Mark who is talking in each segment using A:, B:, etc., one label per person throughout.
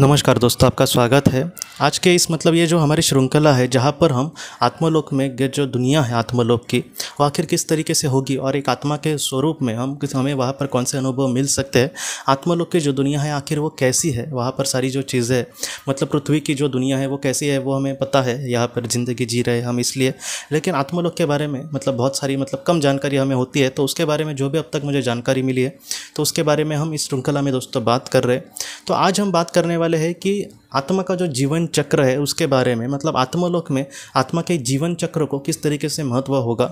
A: नमस्कार दोस्तों आपका स्वागत है आज के इस मतलब ये जो हमारी श्रृंखला है जहाँ पर हम आत्मलोक में जो दुनिया है आत्मलोक की वो आखिर किस तरीके से होगी और एक आत्मा के स्वरूप में हम हमें वहाँ पर कौन से अनुभव मिल सकते हैं आत्मलोक की जो दुनिया है आखिर वो कैसी है वहाँ पर सारी जो चीज़ें मतलब पृथ्वी की जो दुनिया है वो कैसी है वो हमें पता है यहाँ पर ज़िंदगी जी रहे हम इसलिए लेकिन आत्मलोक के बारे में मतलब बहुत सारी मतलब कम जानकारी हमें होती है तो उसके बारे में जो भी अब तक मुझे जानकारी मिली है तो उसके बारे में हम इस श्रृंखला में दोस्तों बात कर रहे हैं तो आज हम बात करने वाले हैं कि आत्मा का जो जीवन चक्र है उसके बारे में मतलब आत्मलोक में आत्मा के जीवन चक्र को किस तरीके से महत्व होगा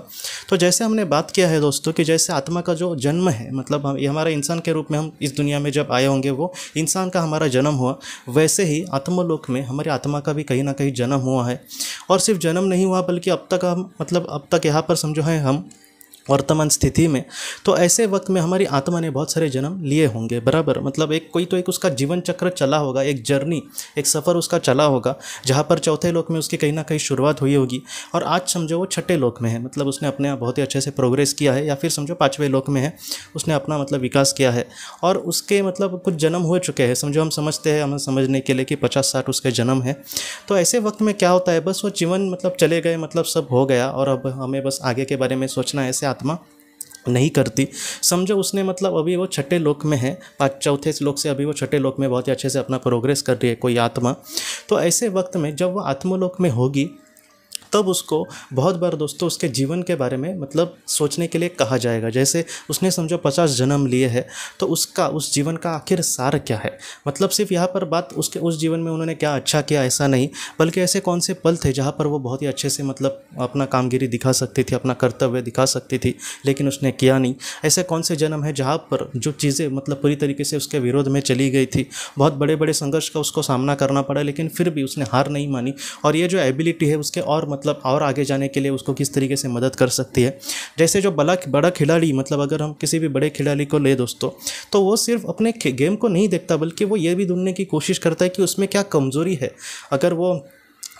A: तो जैसे हमने बात किया है दोस्तों कि जैसे आत्मा का जो जन्म है मतलब हम हमारे इंसान के रूप में हम इस दुनिया में जब आए होंगे वो इंसान का हमारा जन्म हुआ वैसे ही आत्मलोक में हमारी आत्मा का भी कहीं ना कहीं जन्म हुआ है और सिर्फ जन्म नहीं हुआ बल्कि अब तक हम मतलब अब तक यहाँ पर समझो है हम वर्तमान स्थिति में तो ऐसे वक्त में हमारी आत्मा ने बहुत सारे जन्म लिए होंगे बराबर मतलब एक कोई तो एक उसका जीवन चक्र चला होगा एक जर्नी एक सफ़र उसका चला होगा जहाँ पर चौथे लोक में उसकी कहीं ना कहीं शुरुआत हुई होगी और आज समझो वो छठे लोक में है मतलब उसने अपने बहुत ही अच्छे से प्रोग्रेस किया है या फिर समझो पाँचवें लोक में है उसने अपना मतलब विकास किया है और उसके मतलब कुछ जन्म हो चुके हैं समझो हम समझते हैं हमें समझने के लिए कि पचास साठ उसके जन्म है तो ऐसे वक्त में क्या होता है बस वो जीवन मतलब चले गए मतलब सब हो गया और अब हमें बस आगे के बारे में सोचना है ऐसे आत्मा नहीं करती समझो उसने मतलब अभी वो छठे लोक में है पाँच चौथे लोक से अभी वो छठे लोक में बहुत ही अच्छे से अपना प्रोग्रेस कर रही है कोई आत्मा तो ऐसे वक्त में जब वह आत्मलोक में होगी तब उसको बहुत बार दोस्तों उसके जीवन के बारे में मतलब सोचने के लिए कहा जाएगा जैसे उसने समझो पचास जन्म लिए है तो उसका उस जीवन का आखिर सार क्या है मतलब सिर्फ यहाँ पर बात उसके उस जीवन में उन्होंने क्या अच्छा किया ऐसा नहीं बल्कि ऐसे कौन से पल थे जहाँ पर वो बहुत ही अच्छे से मतलब अपना कामगिरी दिखा सकती थी अपना कर्तव्य दिखा सकती थी लेकिन उसने किया नहीं ऐसे कौन से जन्म है जहाँ पर जो चीज़ें मतलब पूरी तरीके से उसके विरोध में चली गई थी बहुत बड़े बड़े संघर्ष का उसको सामना करना पड़ा लेकिन फिर भी उसने हार नहीं मानी और ये जो एबिलिटी है उसके और मतलब मतलब और आगे जाने के लिए उसको किस तरीके से मदद कर सकती है जैसे जो बड़ा बड़ा खिलाड़ी मतलब अगर हम किसी भी बड़े खिलाड़ी को ले दोस्तों तो वो सिर्फ अपने गेम को नहीं देखता बल्कि वो ये भी ढूंढने की कोशिश करता है कि उसमें क्या कमज़ोरी है अगर वो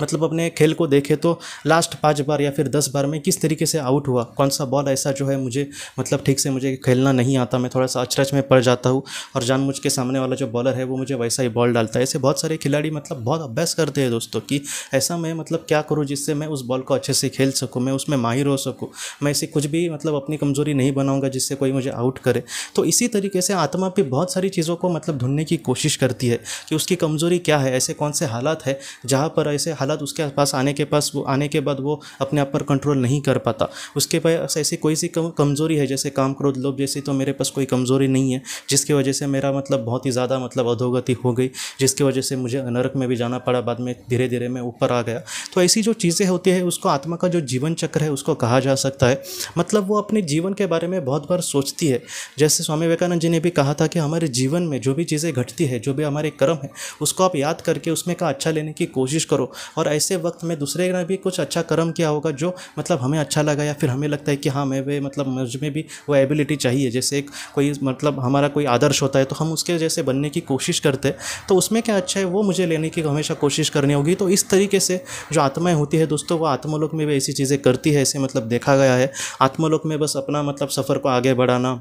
A: मतलब अपने खेल को देखें तो लास्ट पाँच बार या फिर दस बार में किस तरीके से आउट हुआ कौन सा बॉल ऐसा जो है मुझे मतलब ठीक से मुझे खेलना नहीं आता मैं थोड़ा सा अचरच में पड़ जाता हूँ और मुझ के सामने वाला जो बॉलर है वो मुझे वैसा ही बॉल डालता है ऐसे बहुत सारे खिलाड़ी मतलब बहुत अभ्यास करते हैं दोस्तों कि ऐसा मैं मतलब क्या करूँ जिससे मैं उस बॉल को अच्छे से खेल सकूँ मैं उसमें माहिर हो सकूँ मैं इसे कुछ भी मतलब अपनी कमज़ोरी नहीं बनाऊँगा जिससे कोई मुझे आउट करे तो इसी तरीके से आत्मा भी बहुत सारी चीज़ों को मतलब ढूंढने की कोशिश करती है कि उसकी कमज़ोरी क्या है ऐसे कौन से हालात है जहाँ पर ऐसे हालात उसके पास आने के पास वो आने के बाद वो अपने आप पर कंट्रोल नहीं कर पाता उसके पास ऐसी कोई सी कमज़ोरी है जैसे काम क्रोध लोभ जैसी तो मेरे पास कोई कमज़ोरी नहीं है जिसकी वजह से मेरा मतलब बहुत ही ज़्यादा मतलब अधोगति हो गई जिसकी वजह से मुझे नरक में भी जाना पड़ा बाद में धीरे धीरे मैं ऊपर आ गया तो ऐसी जो चीज़ें होती है उसको आत्मा का जो जीवन चक्र है उसको कहा जा सकता है मतलब वो अपने जीवन के बारे में बहुत बार सोचती है जैसे स्वामी विवेकानंद जी ने भी कहा था कि हमारे जीवन में जो भी चीज़ें घटती है जो भी हमारे कर्म है उसको आप याद करके उसमें का अच्छा लेने की कोशिश करो और ऐसे वक्त में दूसरे ने भी कुछ अच्छा कर्म किया होगा जो मतलब हमें अच्छा लगा या फिर हमें लगता है कि हाँ मैं वे मतलब मुझ में भी वो एबिलिटी चाहिए जैसे एक कोई मतलब हमारा कोई आदर्श होता है तो हम उसके जैसे बनने की कोशिश करते हैं तो उसमें क्या अच्छा है वो मुझे लेने की हमेशा कोशिश करनी होगी तो इस तरीके से जो आत्माएँ होती है दोस्तों वो आत्मलोक में भी ऐसी चीज़ें करती है ऐसे मतलब देखा गया है आत्मलोक में बस अपना मतलब सफ़र को आगे बढ़ाना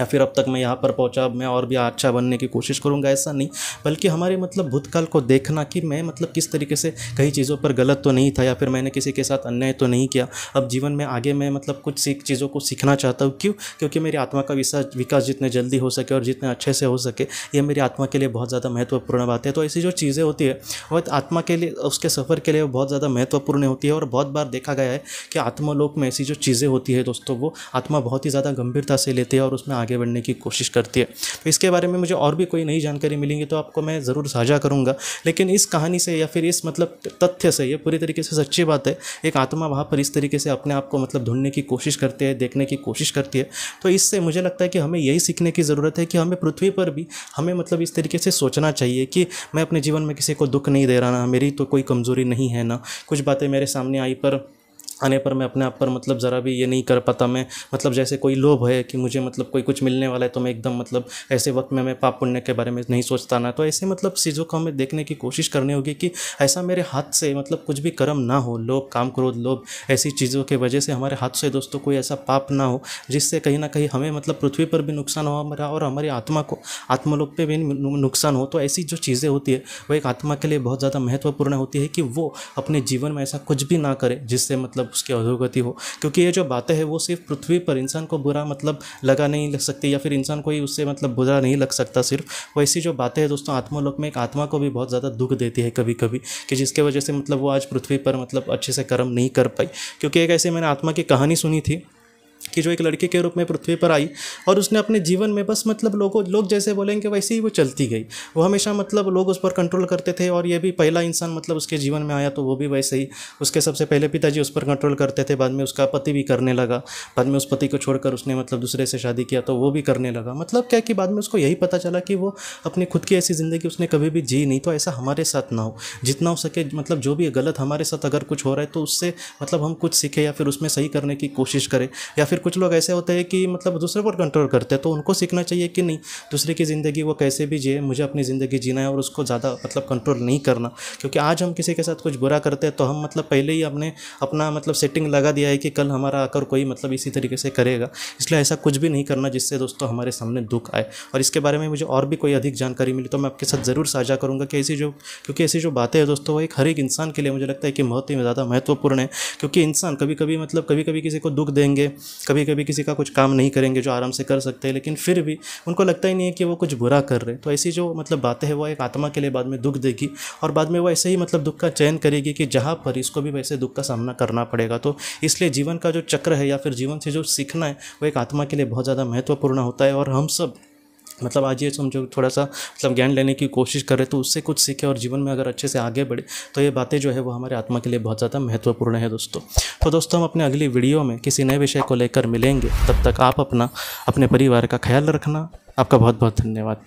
A: या फिर अब तक मैं यहाँ पर पहुँचा मैं और भी अच्छा बनने की कोशिश करूँगा ऐसा नहीं बल्कि हमारे मतलब भूतकाल को देखना कि मैं मतलब किस तरीके से कई चीज़ों पर गलत तो नहीं था या फिर मैंने किसी के साथ अन्याय तो नहीं किया अब जीवन में आगे मैं मतलब कुछ सीख चीज़ों को सीखना चाहता हूँ क्यों क्योंकि मेरी आत्मा का विशा विकास जितने जल्दी हो सके और जितने अच्छे से हो सके ये मेरी आत्मा के लिए बहुत ज़्यादा महत्वपूर्ण बात है तो ऐसी जो चीज़ें होती है वह आत्मा के लिए उसके सफ़र के लिए बहुत ज़्यादा महत्वपूर्ण होती है और बहुत बार देखा गया है कि आत्मलोक में ऐसी जो चीज़ें होती है दोस्तों वो आत्मा बहुत ही ज़्यादा गंभीरता से लेती है और उसमें आगे बढ़ने की कोशिश करती है तो इसके बारे में मुझे और भी कोई नई जानकारी मिलेंगी तो आपको मैं ज़रूर साझा करूँगा लेकिन इस कहानी से या फिर इस मतलब तथ्य से ये पूरी तरीके से सच्ची बात है एक आत्मा वहाँ पर इस तरीके से अपने आप को मतलब ढूंढने की कोशिश करती है देखने की कोशिश करती है तो इससे मुझे लगता है कि हमें यही सीखने की ज़रूरत है कि हमें पृथ्वी पर भी हमें मतलब इस तरीके से सोचना चाहिए कि मैं अपने जीवन में किसी को दुख नहीं दे रहा ना मेरी तो कोई कमज़ोरी नहीं है ना कुछ बातें मेरे सामने आई पर आने पर मैं अपने आप पर मतलब ज़रा भी ये नहीं कर पाता मैं मतलब जैसे कोई लोभ है कि मुझे मतलब कोई कुछ मिलने वाला है तो मैं एकदम मतलब ऐसे वक्त में मैं पाप पुण्य के बारे में नहीं सोचता ना तो ऐसे मतलब चीज़ों को हमें देखने की कोशिश करनी होगी कि ऐसा मेरे हाथ से मतलब कुछ भी कर्म ना हो लोभ काम क्रोध लोभ ऐसी चीज़ों की वजह से हमारे हाथ से दोस्तों कोई ऐसा पाप ना हो जिससे कहीं ना कहीं हमें मतलब पृथ्वी पर भी नुकसान हो हमारा और हमारी आत्मा को आत्मलोक पर भी नुकसान हो तो ऐसी जो चीज़ें होती है वो एक आत्मा के लिए बहुत ज़्यादा महत्वपूर्ण होती है कि वो अपने जीवन में ऐसा कुछ भी ना करे जिससे मतलब उसकी अधोगति हो क्योंकि ये जो बातें हैं वो सिर्फ पृथ्वी पर इंसान को बुरा मतलब लगा नहीं लग सकती या फिर इंसान को ही उससे मतलब बुरा नहीं लग सकता सिर्फ वैसी जो बातें हैं दोस्तों आत्मालोक में एक आत्मा को भी बहुत ज़्यादा दुख देती है कभी कभी कि जिसके वजह से मतलब वो आज पृथ्वी पर मतलब अच्छे से कर्म नहीं कर पाई क्योंकि एक ऐसे मैंने आत्मा की कहानी सुनी थी कि जो एक लड़के के रूप में पृथ्वी पर आई और उसने अपने जीवन में बस मतलब लोगों लोग जैसे बोलेंगे वैसे ही वो चलती गई वो हमेशा मतलब लोग उस पर कंट्रोल करते थे और ये भी पहला इंसान मतलब उसके जीवन में आया तो वो भी वैसे ही उसके सबसे पहले पिताजी उस पर कंट्रोल करते थे बाद में उसका पति भी करने लगा बाद में उस पति को छोड़कर उसने मतलब दूसरे से शादी किया तो वो भी करने लगा मतलब क्या कि बाद में उसको यही पता चला कि वो अपनी खुद की ऐसी ज़िंदगी उसने कभी भी जी नहीं तो ऐसा हमारे साथ ना हो जितना हो सके मतलब जो भी गलत हमारे साथ अगर कुछ हो रहा है तो उससे मतलब हम कुछ सीखें या फिर उसमें सही करने की कोशिश करें या फिर कुछ लोग ऐसे होते हैं कि मतलब दूसरे पर कंट्रोल करते हैं तो उनको सीखना चाहिए कि नहीं दूसरे की ज़िंदगी वो कैसे भी जिए मुझे अपनी ज़िंदगी जीना है और उसको ज़्यादा मतलब कंट्रोल नहीं करना क्योंकि आज हम किसी के साथ कुछ बुरा करते हैं तो हम मतलब पहले ही अपने अपना मतलब सेटिंग लगा दिया है कि कल हमारा आकर कोई मतलब इसी तरीके से करेगा इसलिए ऐसा कुछ भी नहीं करना जिससे दोस्तों हमारे सामने दुख आए और इसके बारे में मुझे और भी कोई अधिक जानकारी मिली तो मैं आपके साथ ज़रूर साझा करूँगा कि ऐसी जो क्योंकि ऐसी जो बातें हैं दोस्तों वो एक हर एक इंसान के लिए मुझे लगता है कि बहुत ही ज़्यादा महत्वपूर्ण है क्योंकि इंसान कभी कभी मतलब कभी कभी किसी को दुख देंगे कभी कभी किसी का कुछ काम नहीं करेंगे जो आराम से कर सकते हैं लेकिन फिर भी उनको लगता ही नहीं है कि वो कुछ बुरा कर रहे तो ऐसी जो मतलब बातें हैं वो एक आत्मा के लिए बाद में दुख देगी और बाद में वो ऐसे ही मतलब दुख का चयन करेगी कि जहाँ पर इसको भी वैसे दुख का सामना करना पड़ेगा तो इसलिए जीवन का जो चक्र है या फिर जीवन से जो सीखना है वो एक आत्मा के लिए बहुत ज़्यादा महत्वपूर्ण होता है और हम सब मतलब आज ये समझो थोड़ा सा मतलब ज्ञान लेने की कोशिश करें तो उससे कुछ सीखे और जीवन में अगर अच्छे से आगे बढ़े तो ये बातें जो है वो हमारे आत्मा के लिए बहुत ज़्यादा महत्वपूर्ण है दोस्तों तो दोस्तों हम अपने अगली वीडियो में किसी नए विषय को लेकर मिलेंगे तब तक आप अपना अपने परिवार का ख्याल रखना आपका बहुत बहुत धन्यवाद